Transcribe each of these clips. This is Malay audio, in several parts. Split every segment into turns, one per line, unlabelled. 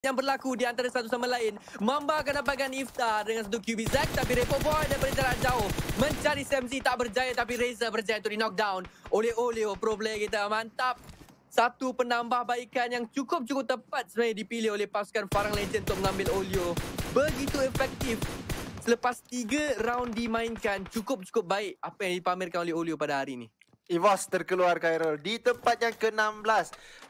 yang berlaku di antara satu sama lain. Mamba akan dapatkan Iftar dengan satu QB Zack tapi Repo Boy daripada jarak jauh mencari Samzi tak berjaya tapi Reza berjaya untuk di knockdown oleh Oleo pro player kita. Mantap. Satu penambahbaikan yang cukup-cukup tepat sebenarnya dipilih oleh pasukan Farang Legend untuk mengambil Oleo. Begitu efektif selepas tiga round
dimainkan cukup-cukup baik apa yang dipamerkan oleh Oleo pada hari ini. Ivas terkeluar Khairul di tempat yang ke-16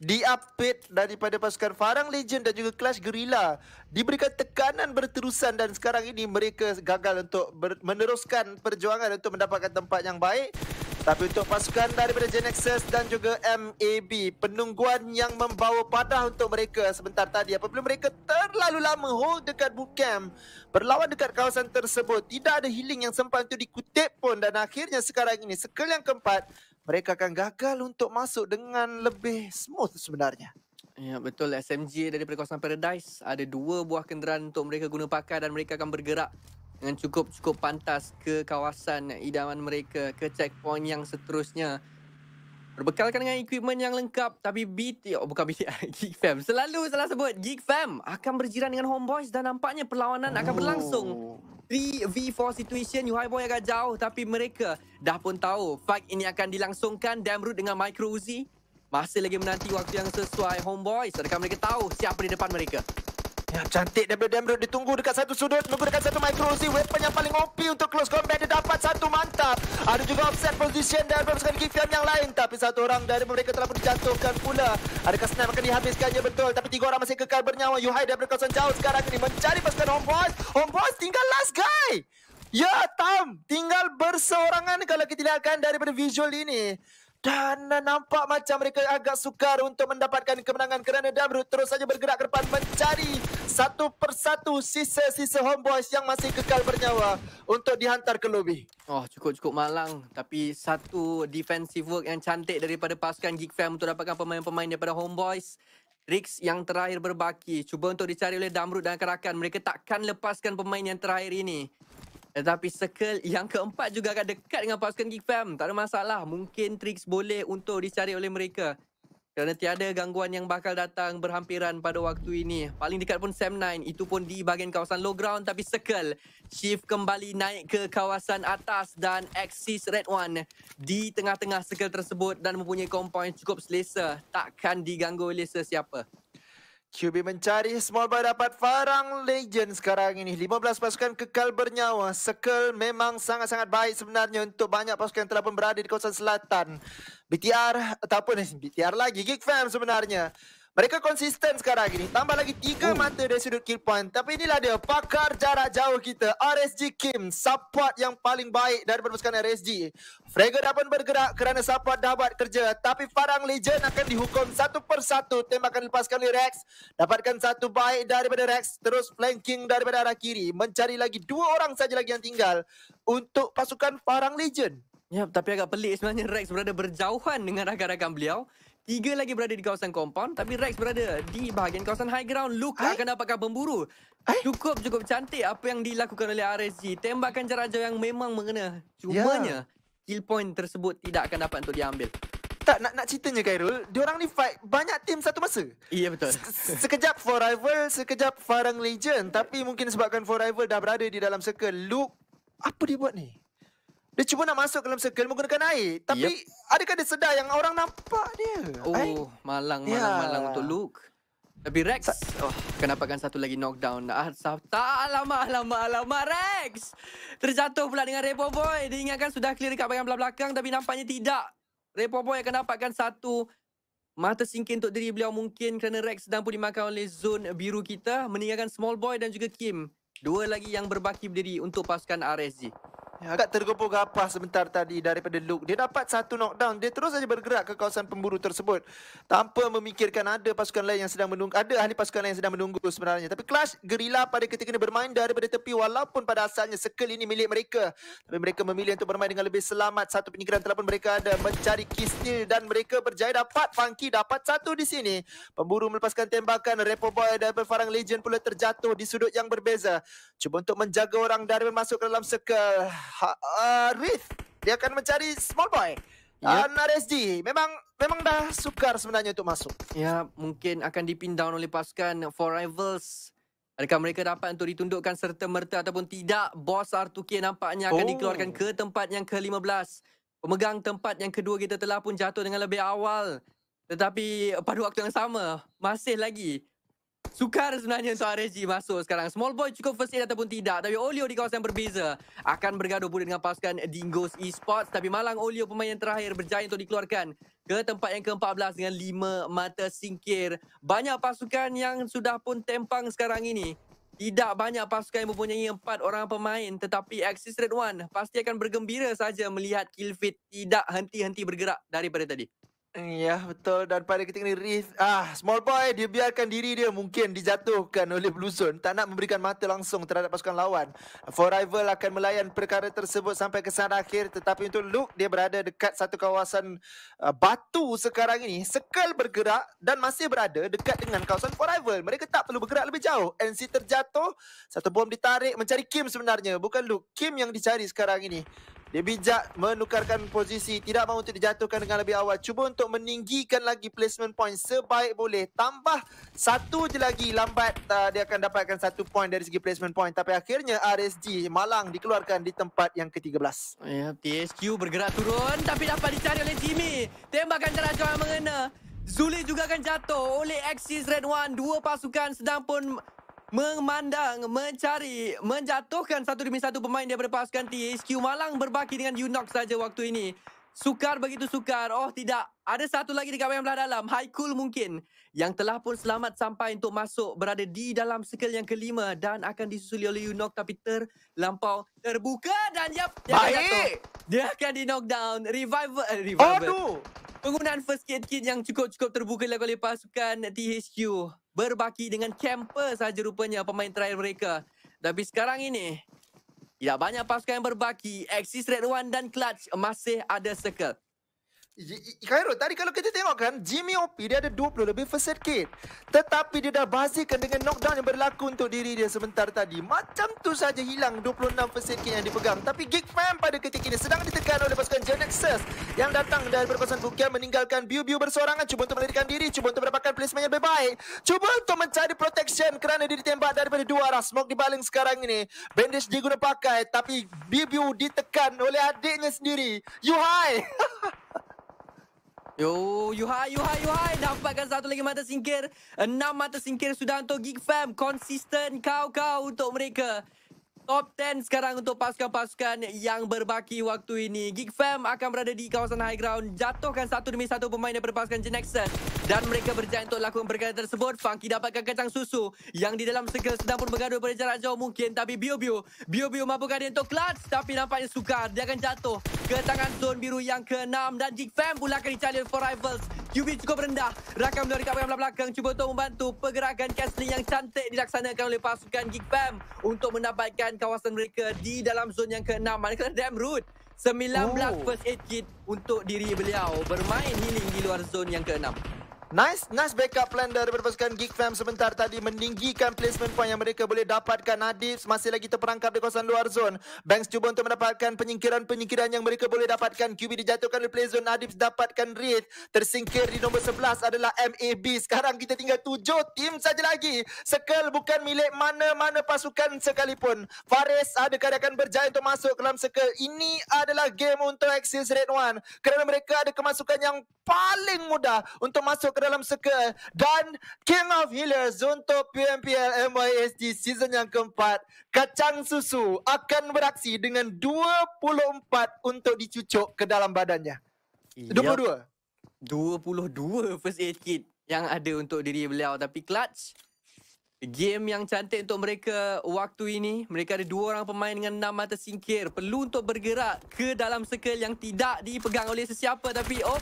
di update daripada pasukan Farang Legend dan juga Clash Gerila diberikan tekanan berterusan dan sekarang ini mereka gagal untuk meneruskan perjuangan untuk mendapatkan tempat yang baik tapi untuk pasukan daripada Genexus dan juga MAB penungguan yang membawa padah untuk mereka sebentar tadi apabila mereka terlalu lama hold dekat bootcamp berlawan dekat kawasan tersebut tidak ada healing yang sempat untuk dikutip pun dan akhirnya sekarang ini sekel yang keempat mereka akan gagal untuk masuk dengan lebih smooth sebenarnya. Ya betul SMG dari kawasan
Paradise ada dua buah kenderaan untuk mereka guna pakai dan mereka akan bergerak dengan cukup-cukup pantas ke kawasan idaman mereka ke checkpoint yang seterusnya. Berbekalkan dengan equipment yang lengkap tapi BT oh, bukan BT Geek Fam selalu salah sebut Geek Fam akan berjiran dengan Homeboys dan nampaknya perlawanan oh. akan berlangsung oh. 3v4 situation Yuhai Boy agak jauh tapi mereka dah pun tahu fight ini akan dilangsungkan Damroot dengan Micro Uzi masih lagi menanti waktu yang sesuai Homeboy sedangkan mereka tahu siapa di depan mereka
yang cantik daripada Damro ditunggu dekat satu sudut menggunakan satu micro Uzi weapon yang paling OP untuk close combat dia dapat satu mantap. Ada juga offset position dan belum sekali Kifian yang lain tapi satu orang dari mereka telah pun dijatuhkan pula. Adakah snap akan dihabiskannya betul tapi tiga orang masih kekal bernyawa. Yuhai dari kawasan jauh sekarang ini mencari pasukan Homeboys. Homeboys tinggal last guy. Ya, Tam, tinggal berseorangan kalau kita lihatkan daripada visual ini dan nampak macam mereka agak sukar untuk mendapatkan kemenangan kerana Damrud terus saja bergerak ke depan mencari satu persatu sisa-sisa homeboys yang masih kekal bernyawa untuk
dihantar ke lobby. Oh, cukup-cukup malang tapi satu defensive work yang cantik daripada pasukan Geek Fam untuk dapatkan pemain-pemain daripada homeboys. Rix yang terakhir berbaki cuba untuk dicari oleh Damrud dan kerakan mereka takkan lepaskan pemain yang terakhir ini. Tetapi circle yang keempat juga akan dekat dengan pasukan Gifam. Tak ada masalah. Mungkin tricks boleh untuk dicari oleh mereka. Kerana tiada gangguan yang bakal datang berhampiran pada waktu ini. Paling dekat pun Sam9. Itu pun di bahagian kawasan low ground. Tapi circle. Shift kembali naik ke kawasan atas. Dan Axis Red One di tengah-tengah circle tersebut. Dan mempunyai compound yang cukup selesa. Takkan diganggu oleh sesiapa.
QB mencari small ball dapat Farang Legend sekarang ini. 15 pasukan kekal bernyawa. sekel memang sangat-sangat baik sebenarnya untuk banyak pasukan yang telah pun berada di kawasan selatan. BTR ataupun eh, BTR lagi. Geek Fam sebenarnya. Mereka konsisten sekarang ini. Tambah lagi tiga Ooh. Hmm. mata dari sudut kill point. Tapi inilah dia pakar jarak jauh kita. RSG Kim. Support yang paling baik dari pasukan RSG. Frager dapat bergerak kerana support buat kerja. Tapi Farang Legend akan dihukum satu persatu. Tembakan lepaskan oleh Rex. Dapatkan satu baik daripada Rex. Terus flanking daripada arah kiri. Mencari lagi dua orang saja lagi yang tinggal. Untuk pasukan Farang Legend. Ya, tapi agak pelik sebenarnya Rex berada berjauhan dengan
rakan-rakan beliau. Tiga lagi berada di kawasan compound tapi Rex berada di bahagian kawasan high ground. Luke akan dapatkan pemburu. Cukup-cukup cantik apa yang dilakukan oleh RSG. Tembakan jarak jauh yang memang mengena. Cumanya yeah. kill point tersebut tidak akan dapat untuk diambil. Tak nak
nak ceritanya Khairul, orang ni fight banyak tim satu masa. Iya yeah, betul. sekejap for rival, sekejap farang legend tapi mungkin sebabkan for rival dah berada di dalam circle, Luke apa dia buat ni? Dia cuba nak masuk ke dalam circle menggunakan air. Tapi yep. adakah dia sedar yang orang nampak dia? Oh, air?
malang ya. malang yeah. malang untuk Luke. Tapi Rex, Sa oh, kenapakan satu lagi knockdown. Ah, lama lama lama Rex. Terjatuh pula dengan Repo Boy. Dia ingatkan sudah clear dekat bahagian belakang tapi nampaknya tidak. Repo Boy akan dapatkan satu mata singkir untuk diri beliau mungkin kerana Rex sedang pun dimakan oleh zon biru kita, meninggalkan Small Boy dan juga Kim. Dua lagi yang berbaki berdiri untuk pasukan RSG.
Ya, agak tergopoh-gapah sebentar tadi daripada Luke. Dia dapat satu knockdown, dia terus saja bergerak ke kawasan pemburu tersebut tanpa memikirkan ada pasukan lain yang sedang menunggu, ada ahli pasukan lain yang sedang menunggu sebenarnya. Tapi Clash gerila pada ketika ini bermain daripada tepi walaupun pada asalnya sekel ini milik mereka. Tapi mereka memilih untuk bermain dengan lebih selamat. Satu penyingkiran telah pun mereka ada mencari kisnya dan mereka berjaya dapat Funky dapat satu di sini. Pemburu melepaskan tembakan Repo Boy dan Farang Legend pula terjatuh di sudut yang berbeza. Cuba untuk menjaga orang dari masuk ke dalam circle. Ha, uh, Rith. dia akan mencari small boy. Yeah. Uh, SD. Memang
memang dah sukar sebenarnya untuk masuk. Ya, mungkin akan dipindah oleh pasukan for rivals. Adakah mereka dapat untuk ditundukkan serta merta ataupun tidak? Bos R2K nampaknya akan oh. dikeluarkan ke tempat yang ke-15. Pemegang tempat yang kedua kita telah pun jatuh dengan lebih awal. Tetapi pada waktu yang sama, masih lagi Sukar sebenarnya untuk RSG masuk sekarang. Small boy cukup first aid ataupun tidak. Tapi Olio di kawasan berbeza. Akan bergaduh pula dengan pasukan Dingo's Esports. Tapi malang Olio pemain yang terakhir berjaya untuk dikeluarkan ke tempat yang ke-14 dengan lima mata singkir. Banyak pasukan yang sudah pun tempang sekarang ini. Tidak banyak pasukan yang mempunyai empat orang pemain. Tetapi Axis Red One pasti akan bergembira saja melihat kill tidak henti-henti bergerak daripada tadi.
Ya betul dan pada ketika ni Riz ah small boy dia biarkan diri dia mungkin dijatuhkan oleh Blue tak nak memberikan mata langsung terhadap pasukan lawan. Forever akan melayan perkara tersebut sampai ke sana akhir tetapi untuk Luke dia berada dekat satu kawasan uh, batu sekarang ini sekal bergerak dan masih berada dekat dengan kawasan Forever. Mereka tak perlu bergerak lebih jauh. NC terjatuh satu bom ditarik mencari Kim sebenarnya bukan Luke. Kim yang dicari sekarang ini. Dia bijak menukarkan posisi Tidak mahu untuk dijatuhkan dengan lebih awal Cuba untuk meninggikan lagi placement point Sebaik boleh Tambah satu je lagi Lambat uh, dia akan dapatkan satu point Dari segi placement point Tapi akhirnya RSG Malang dikeluarkan di tempat yang ke-13 ya, TSQ bergerak
turun Tapi dapat dicari oleh Jimmy Tembakan teracau yang mengena Zuli juga akan jatuh oleh Axis Red One. Dua pasukan sedang pun Memandang, mencari, menjatuhkan satu demi satu pemain berpasukan pasukan THQ Malang berbaki dengan Unox saja waktu ini. Sukar begitu sukar. Oh tidak, ada satu lagi di kawasan belah dalam. high cool mungkin yang telah pun selamat sampai untuk masuk berada di dalam circle yang kelima dan akan disusuli oleh Unox tapi terlampau terbuka dan yap, dia Baik. akan jatuh. Dia akan di knockdown. Revival, eh, revival. Aduh. Penggunaan first kit kit yang cukup-cukup terbuka dilakukan oleh pasukan THQ berbaki dengan camper sahaja rupanya pemain trial mereka. Tapi sekarang ini, tidak ya, banyak pasukan yang
berbaki. Axis Red One dan Clutch masih ada circle. Khairul, tadi kalau kita tengok kan Jimmy OP dia ada 20 lebih first kit Tetapi dia dah bazirkan dengan knockdown yang berlaku untuk diri dia sebentar tadi Macam tu saja hilang 26 first aid kit yang dipegang Tapi Geek Fam pada ketika ini sedang ditekan oleh pasukan Genexus Yang datang dari perkosaan Bukian meninggalkan Biu-Biu bersorangan Cuba untuk melarikan diri, cuba untuk mendapatkan placement yang lebih baik Cuba untuk mencari protection kerana dia ditembak daripada dua arah Smoke dibaling sekarang ini Bandage guna pakai tapi Biu-Biu ditekan oleh adiknya sendiri Yuhai!
Yo, high, Yuhai, Yuhai, Yuhai. Dapatkan satu lagi mata singkir. Enam mata singkir sudah untuk Geek Fam. Konsisten kau-kau untuk mereka top 10 sekarang untuk pasukan-pasukan yang berbaki waktu ini. Geek Fam akan berada di kawasan high ground. Jatuhkan satu demi satu pemain daripada pasukan Genexen. Dan mereka berjaya untuk lakukan perkara tersebut. Funky dapatkan kacang susu yang di dalam segel sedang pun bergaduh pada jarak jauh mungkin. Tapi Bio Bio, Bio Bio mampukan dia untuk clutch. Tapi nampaknya sukar. Dia akan jatuh ke tangan zone biru yang ke-6. Dan Geek Fam pula akan dicalir for rivals. QB cukup rendah. Rakam dari kat bagian belakang cuba untuk membantu pergerakan castling yang cantik dilaksanakan oleh pasukan Geek Bam untuk mendapatkan kawasan mereka di dalam zon yang ke-6. Manakala Damn Root. 19 oh. first aid kit untuk diri beliau bermain healing di
luar zon yang ke-6. Nice nice backup plan dari pasukan Geek Fam sebentar tadi meninggikan placement point yang mereka boleh dapatkan. Nadif masih lagi terperangkap di kawasan luar zone. Banks cuba untuk mendapatkan penyingkiran-penyingkiran yang mereka boleh dapatkan. QB dijatuhkan di play zone. Nadif dapatkan read. Tersingkir di nombor 11 adalah MAB. Sekarang kita tinggal 7 tim saja lagi. Sekel bukan milik mana-mana pasukan sekalipun. Faris ada keadaan berjaya untuk masuk ke dalam sekel. Ini adalah game untuk Axis Red One. Kerana mereka ada kemasukan yang paling mudah untuk masuk dalam circle dan King of Healers untuk PMPL MYST season yang keempat. Kacang susu akan beraksi dengan 24 untuk dicucuk ke dalam badannya.
Yep. 22. 22 first aid kit yang ada untuk diri beliau tapi clutch Game yang cantik untuk mereka waktu ini. Mereka ada dua orang pemain dengan enam mata singkir. Perlu untuk bergerak ke dalam circle yang tidak dipegang oleh sesiapa. Tapi oh,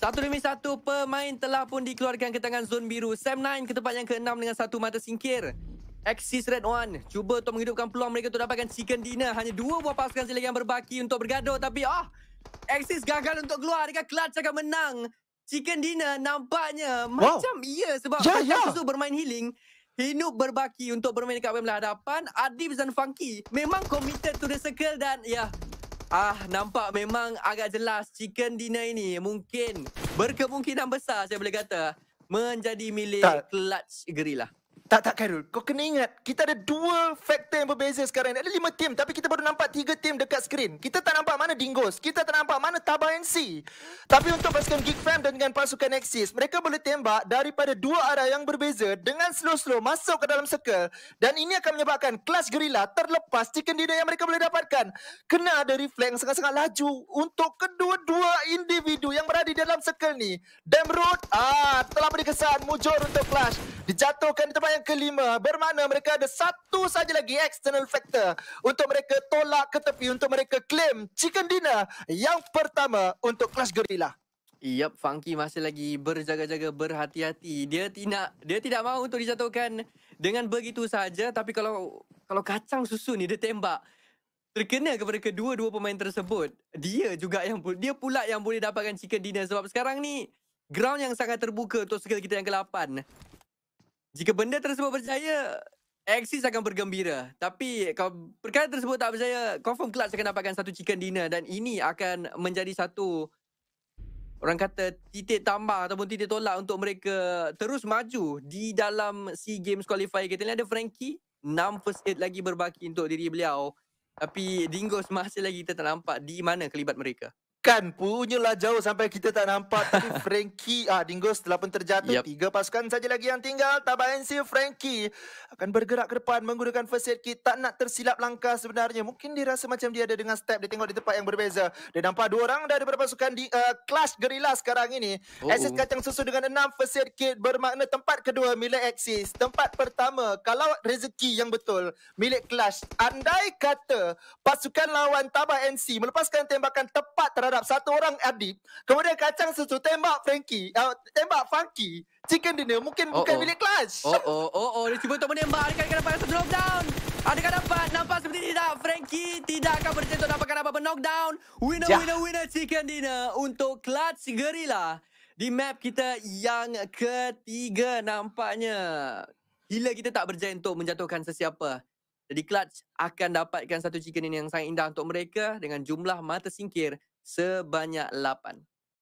satu demi satu pemain telah pun dikeluarkan ke tangan zon biru. Sam 9 ke tempat yang ke-6 dengan satu mata singkir. Axis Red One cuba untuk menghidupkan peluang mereka untuk dapatkan chicken dinner. Hanya dua buah pasukan sila yang berbaki untuk bergaduh tapi oh Axis gagal untuk keluar dengan clutch akan menang. Chicken dinner nampaknya wow. macam ia yeah, sebab yeah, yeah. Axis ya. bermain healing. Hinup berbaki untuk bermain dekat WM hadapan. Adib dan Funky memang committed to the circle dan ya yeah, Ah, nampak memang agak jelas chicken dinner ini mungkin berkemungkinan besar saya boleh kata menjadi milik tak. Clutch Gerilla. Tak, tak, Khairul.
Kau kena ingat, kita ada dua faktor yang berbeza sekarang. Ada lima tim tapi kita baru nampak tiga tim dekat skrin. Kita tak nampak mana Dingos. Kita tak nampak mana Tabah NC. Tapi untuk pasukan Geek Fam dan dengan pasukan Nexus, mereka boleh tembak daripada dua arah yang berbeza dengan slow-slow masuk ke dalam circle. Dan ini akan menyebabkan kelas gerila terlepas chicken dinner yang mereka boleh dapatkan. Kena ada reflect yang sangat-sangat laju untuk kedua-dua individu yang berada di dalam circle ni. Damrod, ah, telah beri kesan mujur untuk kelas dijatuhkan di tempat yang kelima bermakna mereka ada satu saja lagi external factor untuk mereka tolak ke tepi untuk mereka claim chicken dinner yang pertama untuk Clash Gorilla.
Yup, Funky masih lagi berjaga-jaga, berhati-hati. Dia tidak dia tidak mahu untuk dijatuhkan dengan begitu saja. Tapi kalau kalau kacang susu ni dia tembak terkena kepada kedua-dua pemain tersebut. Dia juga yang dia pula yang boleh dapatkan chicken dinner sebab sekarang ni ground yang sangat terbuka untuk skill kita yang ke-8 jika benda tersebut berjaya, Axis akan bergembira. Tapi kalau perkara tersebut tak berjaya, confirm Clutch akan dapatkan satu chicken dinner dan ini akan menjadi satu orang kata titik tambah ataupun titik tolak untuk mereka terus maju di dalam SEA Games Qualifier. Kita ni ada Frankie, 6 first eight lagi berbaki untuk diri beliau. Tapi Dingos masih lagi kita tak nampak di mana kelibat mereka.
Kan punyalah jauh sampai kita tak nampak tapi Frankie ah Dingo setelah pun terjatuh yep. tiga pasukan saja lagi yang tinggal tambahan si Frankie akan bergerak ke depan menggunakan first aid kit tak nak tersilap langkah sebenarnya mungkin dia rasa macam dia ada dengan step dia tengok di tempat yang berbeza dia nampak dua orang daripada pasukan di uh, Clash Gerilla sekarang ini oh. Axis kacang susu dengan enam first aid kit bermakna tempat kedua milik Axis tempat pertama kalau rezeki yang betul milik Clash andai kata pasukan lawan tambah NC melepaskan tembakan tepat terhadap terhadap satu orang adik kemudian kacang susu tembak Frankie uh, tembak Funky chicken dinner mungkin oh, bukan oh. bilik clutch oh oh oh oh dia oh, cuba
untuk menembak dekat dekat dapat drop down Adakah dapat? Nampak seperti tidak. Frankie tidak akan berhenti untuk dapatkan apa-apa knockdown. Winner, ya. winner, winner chicken dinner untuk Clutch Gerila. Di map kita yang ketiga nampaknya. Gila kita tak berjaya untuk menjatuhkan sesiapa. Jadi Clutch akan dapatkan satu chicken ini yang sangat indah untuk mereka dengan jumlah mata singkir sebanyak lapan.